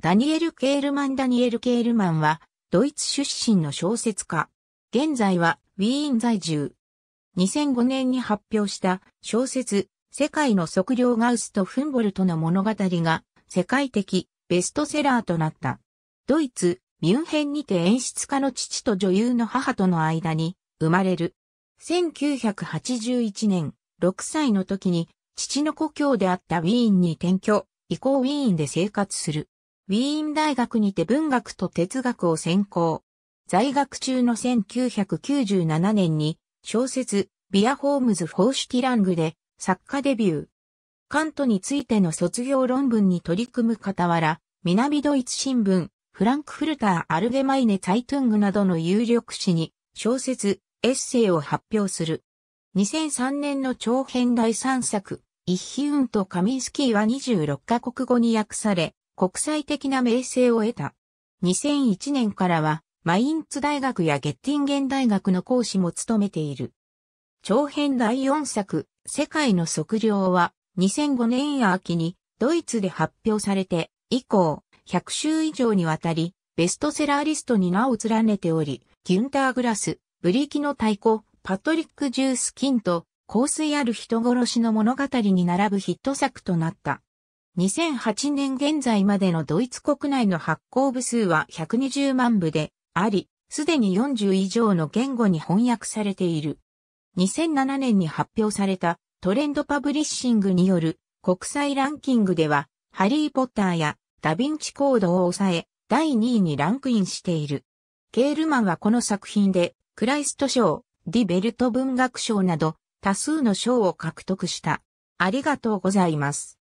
ダニエル・ケールマン・ダニエル・ケールマンは、ドイツ出身の小説家。現在は、ウィーン在住。2005年に発表した小説、世界の測量ガウスとフンボルトの物語が、世界的ベストセラーとなった。ドイツ、ミュンヘンにて演出家の父と女優の母との間に、生まれる。1981年、6歳の時に、父の故郷であったウィーンに転居、以降ウィーンで生活する。ウィーン大学にて文学と哲学を専攻。在学中の1997年に小説ビアホームズ・フォーシュティラングで作家デビュー。カントについての卒業論文に取り組む傍ら、南ドイツ新聞、フランクフルター・アルゲマイネ・ツァイトゥングなどの有力誌に小説、エッセイを発表する。2003年の長編第3作、イッヒウンとカミンスキーは26カ国語に訳され、国際的な名声を得た。2001年からは、マインツ大学やゲッティンゲン大学の講師も務めている。長編第4作、世界の測量は、2005年秋にドイツで発表されて、以降、100週以上にわたり、ベストセラーリストに名を連ねており、ギュンター・グラス、ブリキの太鼓、パトリック・ジュース・キンと、香水ある人殺しの物語に並ぶヒット作となった。2008年現在までのドイツ国内の発行部数は120万部であり、すでに40以上の言語に翻訳されている。2007年に発表されたトレンドパブリッシングによる国際ランキングでは、ハリー・ポッターやダヴィンチコードを抑え、第2位にランクインしている。ケールマンはこの作品で、クライスト賞、ディベルト文学賞など、多数の賞を獲得した。ありがとうございます。